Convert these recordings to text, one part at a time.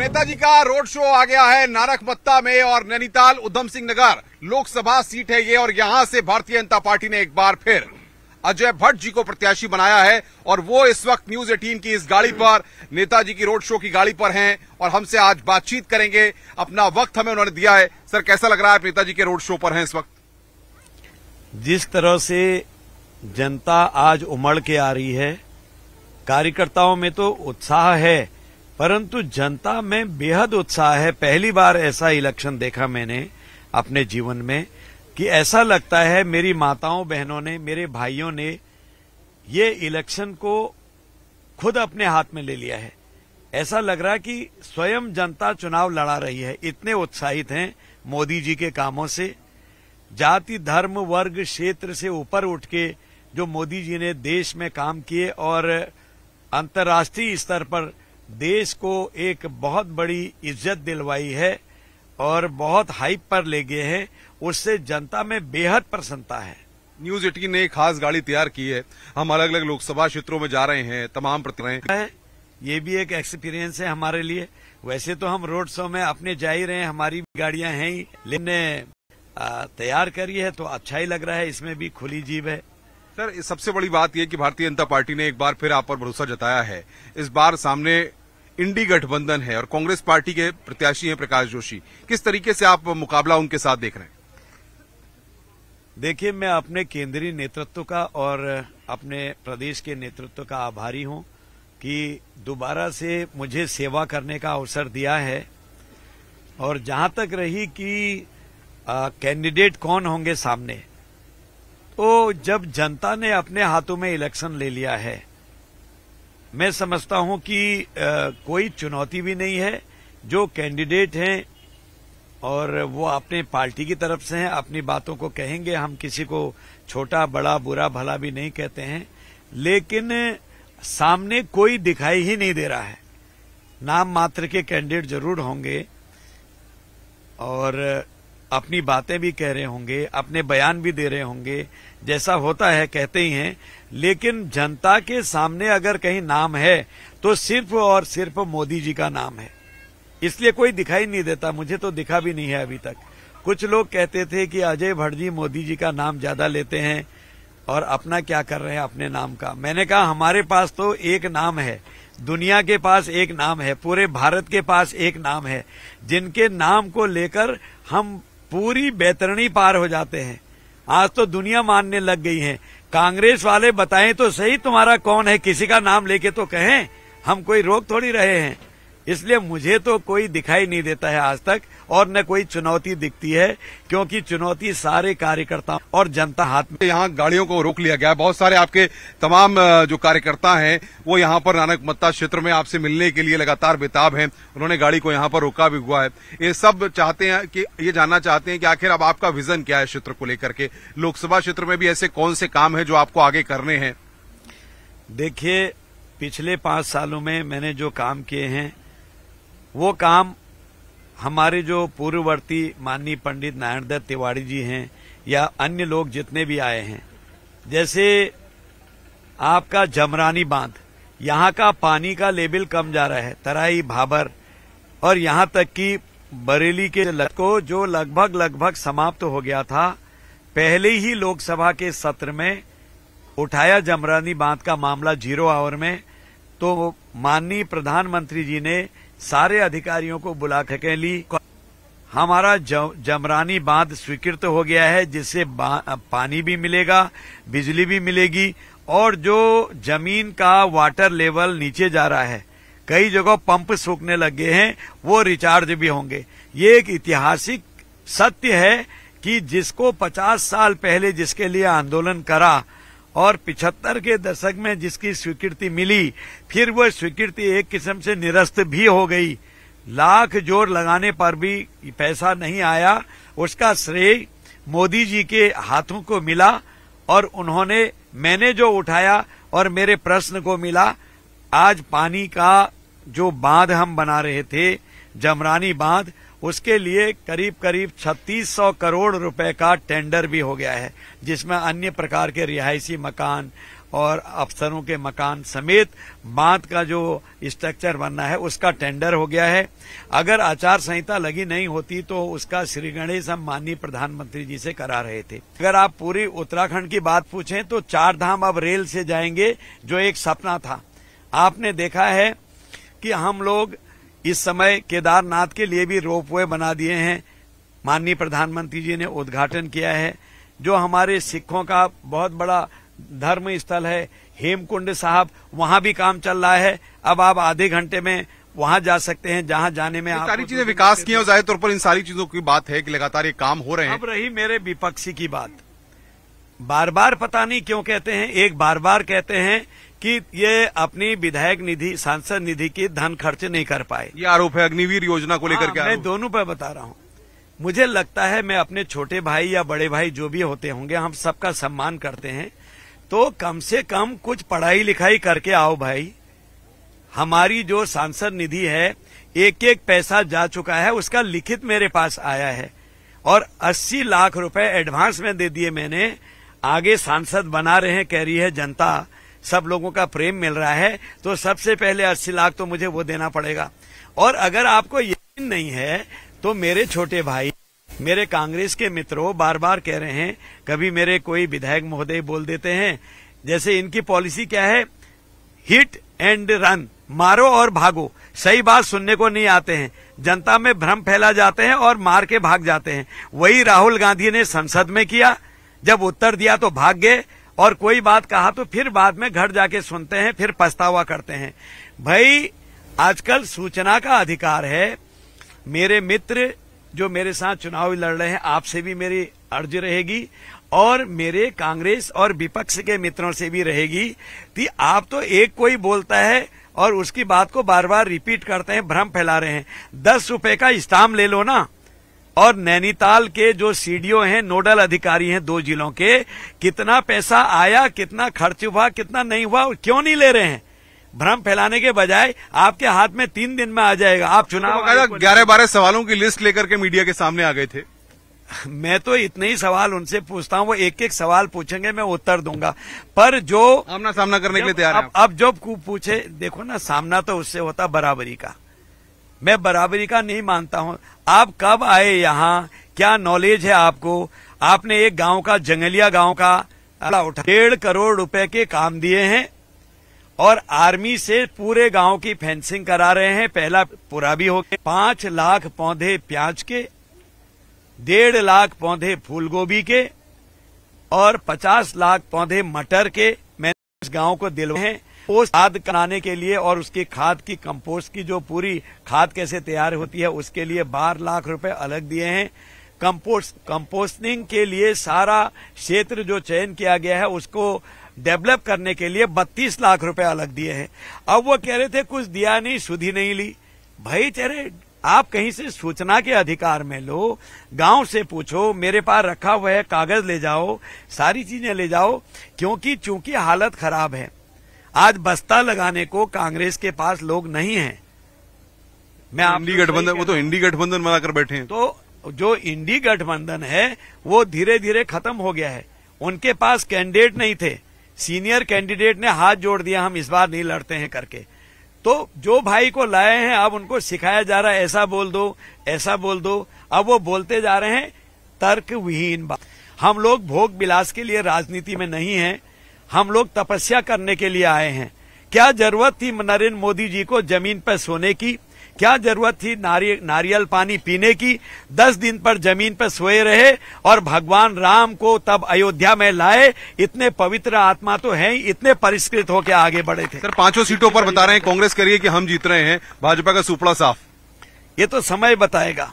नेताजी का road show आ गया है नारक मत्ता में और नैनीताल उधम सिंह नगर लोकसभा सीट है ये और यहाँ से भारतीय जनता पार्टी ने एक बार फिर अजय भट्ट जी को प्रत्याशी बनाया है और वो इस वक्त न्यूज एटीन की इस गाड़ी पर नेताजी की रोड शो की गाड़ी पर हैं और हमसे आज बातचीत करेंगे अपना वक्त हमें उन्होंने दिया है सर कैसा लग रहा है नेताजी के रोड शो पर हैं इस वक्त जिस तरह से जनता आज उमड़ के आ रही है कार्यकर्ताओं में तो उत्साह है परंतु जनता में बेहद उत्साह है पहली बार ऐसा इलेक्शन देखा मैंने अपने जीवन में कि ऐसा लगता है मेरी माताओं बहनों ने मेरे भाइयों ने ये इलेक्शन को खुद अपने हाथ में ले लिया है ऐसा लग रहा है कि स्वयं जनता चुनाव लड़ा रही है इतने उत्साहित हैं मोदी जी के कामों से जाति धर्म वर्ग क्षेत्र से ऊपर उठ के जो मोदी जी ने देश में काम किए और अंतर्राष्ट्रीय स्तर पर देश को एक बहुत बड़ी इज्जत दिलवाई है और बहुत हाइप पर ले गए हैं उससे जनता में बेहद प्रसन्नता है न्यूज एटीन ने एक खास गाड़ी तैयार की है हम अलग अलग लोकसभा क्षेत्रों में जा रहे हैं तमाम प्रतिनिधि ये भी एक एक्सपीरियंस है हमारे लिए वैसे तो हम रोड शो में अपने जा ही रहे हैं हमारी भी गाड़ियां हैं ही लेकिन तैयार करी है तो अच्छा ही लग रहा है इसमें भी खुली जीव है सर सबसे बड़ी बात यह कि भारतीय जनता पार्टी ने एक बार फिर आप पर भरोसा जताया है इस बार सामने इंडी गठबंधन है और कांग्रेस पार्टी के प्रत्याशी हैं प्रकाश जोशी किस तरीके से आप मुकाबला उनके साथ देख रहे हैं देखिए मैं अपने केंद्रीय नेतृत्व का और अपने प्रदेश के नेतृत्व का आभारी हूं कि दोबारा से मुझे सेवा करने का अवसर दिया है और जहां तक रही कि कैंडिडेट कौन होंगे सामने तो जब जनता ने अपने हाथों में इलेक्शन ले लिया है मैं समझता हूं कि आ, कोई चुनौती भी नहीं है जो कैंडिडेट हैं और वो अपने पार्टी की तरफ से हैं अपनी बातों को कहेंगे हम किसी को छोटा बड़ा बुरा भला भी नहीं कहते हैं लेकिन सामने कोई दिखाई ही नहीं दे रहा है नाम मात्र के कैंडिडेट जरूर होंगे और अपनी बातें भी कह रहे होंगे अपने बयान भी दे रहे होंगे जैसा होता है कहते ही हैं लेकिन जनता के सामने अगर कहीं नाम है तो सिर्फ और सिर्फ मोदी जी का नाम है इसलिए कोई दिखाई नहीं देता मुझे तो दिखा भी नहीं है अभी तक कुछ लोग कहते थे कि अजय भट्ट जी मोदी जी का नाम ज्यादा लेते हैं और अपना क्या कर रहे हैं अपने नाम का मैंने कहा हमारे पास तो एक नाम है दुनिया के पास एक नाम है पूरे भारत के पास एक नाम है जिनके नाम को लेकर हम पूरी बेतरणी पार हो जाते हैं आज तो दुनिया मानने लग गई है कांग्रेस वाले बताएं तो सही तुम्हारा कौन है किसी का नाम लेके तो कहें हम कोई रोक थोड़ी रहे हैं इसलिए मुझे तो कोई दिखाई नहीं देता है आज तक और न कोई चुनौती दिखती है क्योंकि चुनौती सारे कार्यकर्ता और जनता हाथ में यहाँ गाड़ियों को रोक लिया गया बहुत सारे आपके तमाम जो कार्यकर्ता हैं वो यहाँ पर नानक मत्ता क्षेत्र में आपसे मिलने के लिए लगातार बेताब हैं उन्होंने गाड़ी को यहाँ पर रोका भी हुआ है ये सब चाहते हैं कि ये जानना चाहते हैं कि आखिर अब आपका विजन क्या है क्षेत्र को लेकर के लोकसभा क्षेत्र में भी ऐसे कौन से काम है जो आपको आगे करने हैं देखिए पिछले पांच सालों में मैंने जो काम किए हैं वो काम हमारे जो पूर्ववर्ती माननीय पंडित नारायण दत्त तिवारी जी हैं या अन्य लोग जितने भी आए हैं जैसे आपका जमरानी बांध यहाँ का पानी का लेवल कम जा रहा है तराई भाबर और यहाँ तक कि बरेली के लत को जो लगभग लगभग समाप्त तो हो गया था पहले ही लोकसभा के सत्र में उठाया जमरानी बांध का मामला जीरो आवर में तो माननीय प्रधानमंत्री जी ने सारे अधिकारियों को बुला के ली हमारा जमरानी बांध स्वीकृत हो गया है जिससे पानी भी मिलेगा बिजली भी मिलेगी और जो जमीन का वाटर लेवल नीचे जा रहा है कई जगह पंप सूखने लगे हैं वो रिचार्ज भी होंगे ये एक ऐतिहासिक सत्य है कि जिसको 50 साल पहले जिसके लिए आंदोलन करा और 75 के दशक में जिसकी स्वीकृति मिली फिर वह स्वीकृति एक किस्म से निरस्त भी हो गई लाख जोर लगाने पर भी पैसा नहीं आया उसका श्रेय मोदी जी के हाथों को मिला और उन्होंने मैंने जो उठाया और मेरे प्रश्न को मिला आज पानी का जो बांध हम बना रहे थे जमरानी बांध उसके लिए करीब करीब 3600 करोड़ रुपए का टेंडर भी हो गया है जिसमें अन्य प्रकार के रिहायशी मकान और अफसरों के मकान समेत बांध का जो स्ट्रक्चर बनना है उसका टेंडर हो गया है अगर आचार संहिता लगी नहीं होती तो उसका श्री गणेश हम माननीय प्रधानमंत्री जी से करा रहे थे अगर आप पूरी उत्तराखंड की बात पूछें तो चार धाम अब रेल से जाएंगे जो एक सपना था आपने देखा है कि हम लोग इस समय केदारनाथ के लिए भी रोप वे बना दिए हैं माननीय प्रधानमंत्री जी ने उद्घाटन किया है जो हमारे सिखों का बहुत बड़ा धर्म स्थल है हेमकुंड साहब वहां भी काम चल रहा है अब आप आधे घंटे में वहां जा सकते हैं जहां जाने में सारी चीजें विकास की है जाहिर तौर पर इन सारी चीजों की बात है कि लगातार ये काम हो रहे हैं अब रही मेरे विपक्षी की बात बार बार पता नहीं क्यों कहते हैं एक बार बार कहते हैं कि ये अपनी विधायक निधि सांसद निधि की धन खर्च नहीं कर पाए ये आरोप है अग्निवीर योजना को लेकर क्या हाँ, मैं दोनों पर बता रहा हूँ मुझे लगता है मैं अपने छोटे भाई या बड़े भाई जो भी होते होंगे हम सबका सम्मान करते हैं तो कम से कम कुछ पढ़ाई लिखाई करके आओ भाई हमारी जो सांसद निधि है एक एक पैसा जा चुका है उसका लिखित मेरे पास आया है और 80 लाख रुपए एडवांस में दे दिए मैंने आगे सांसद बना रहे हैं कह रही है जनता सब लोगों का प्रेम मिल रहा है तो सबसे पहले अस्सी लाख तो मुझे वो देना पड़ेगा और अगर आपको यकीन नहीं है तो मेरे छोटे भाई मेरे कांग्रेस के मित्रों बार बार कह रहे हैं कभी मेरे कोई विधायक महोदय बोल देते हैं जैसे इनकी पॉलिसी क्या है हिट एंड रन मारो और भागो सही बात सुनने को नहीं आते हैं जनता में भ्रम फैला जाते हैं और मार के भाग जाते हैं वही राहुल गांधी ने संसद में किया जब उत्तर दिया तो भाग गए और कोई बात कहा तो फिर बाद में घर जाके सुनते हैं फिर पछतावा करते हैं भाई आजकल सूचना का अधिकार है मेरे मित्र जो मेरे साथ चुनाव लड़ रहे हैं आपसे भी मेरी अर्ज रहेगी और मेरे कांग्रेस और विपक्ष के मित्रों से भी रहेगी कि आप तो एक कोई बोलता है और उसकी बात को बार बार रिपीट करते हैं भ्रम फैला रहे हैं दस रुपए का स्टाम्प ले लो ना और नैनीताल के जो सीडीओ हैं नोडल अधिकारी हैं दो जिलों के कितना पैसा आया कितना खर्च हुआ कितना नहीं हुआ क्यों नहीं ले रहे हैं भ्रम फैलाने के बजाय आपके हाथ में तीन दिन में आ जाएगा आप तो चुनाव ग्यारह बारह सवालों की लिस्ट लेकर के मीडिया के सामने आ गए थे मैं तो इतने ही सवाल उनसे पूछता हूँ वो एक एक सवाल पूछेंगे मैं उत्तर दूंगा पर जो सामना सामना करने के लिए तैयार अब, अब जो पूछे देखो ना सामना तो उससे होता बराबरी का मैं बराबरी का नहीं मानता हूँ आप कब आए यहाँ क्या नॉलेज है आपको आपने एक गांव का जंगलिया गांव का उठा डेढ़ करोड़ रुपए के काम दिए हैं और आर्मी से पूरे गांव की फेंसिंग करा रहे हैं पहला पूरा भी हो गया पांच लाख पौधे प्याज के डेढ़ लाख पौधे फूलगोभी के और पचास लाख पौधे मटर के मैंने इस गांव को दिलवाए हैं कंपोस्ट खाद कराने के लिए और उसकी खाद की कंपोस्ट की जो पूरी खाद कैसे तैयार होती है उसके लिए बारह लाख रुपए अलग दिए हैं कंपोस्ट कंपोस्टिंग के लिए सारा क्षेत्र जो चयन किया गया है उसको डेवलप करने के लिए 32 लाख रुपए अलग दिए हैं अब वो कह रहे थे कुछ दिया नहीं सुधी नहीं ली भाई चेहरे आप कहीं से सूचना के अधिकार में लो गांव से पूछो मेरे पास रखा हुआ है कागज ले जाओ सारी चीजें ले जाओ क्योंकि चूंकि हालत खराब है आज बस्ता लगाने को कांग्रेस के पास लोग नहीं है मैं आप इंडी गठबंधन वो तो इंडी गठबंधन बनाकर बैठे हैं तो जो इंडी गठबंधन है वो धीरे धीरे खत्म हो गया है उनके पास कैंडिडेट नहीं थे सीनियर कैंडिडेट ने हाथ जोड़ दिया हम इस बार नहीं लड़ते हैं करके तो जो भाई को लाए हैं अब उनको सिखाया जा रहा है ऐसा बोल दो ऐसा बोल दो अब वो बोलते जा रहे हैं तर्क विहीन बात हम लोग भोग बिलास के लिए राजनीति में नहीं है हम लोग तपस्या करने के लिए आए हैं क्या जरूरत थी नरेंद्र मोदी जी को जमीन पर सोने की क्या जरूरत थी नारि, नारियल पानी पीने की दस दिन पर जमीन पर सोए रहे और भगवान राम को तब अयोध्या में लाए इतने पवित्र आत्मा तो ही इतने परिष्कृत होकर आगे बढ़े थे सर पांचों सीटों पर बता रहे हैं कांग्रेस करिए कि हम जीत रहे हैं भाजपा का सुपड़ा साफ ये तो समय बताएगा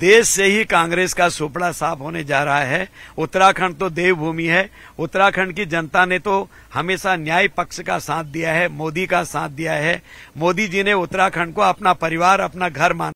देश से ही कांग्रेस का सुपड़ा साफ होने जा रहा है उत्तराखंड तो देवभूमि है उत्तराखंड की जनता ने तो हमेशा न्याय पक्ष का साथ दिया है मोदी का साथ दिया है मोदी जी ने उत्तराखंड को अपना परिवार अपना घर माना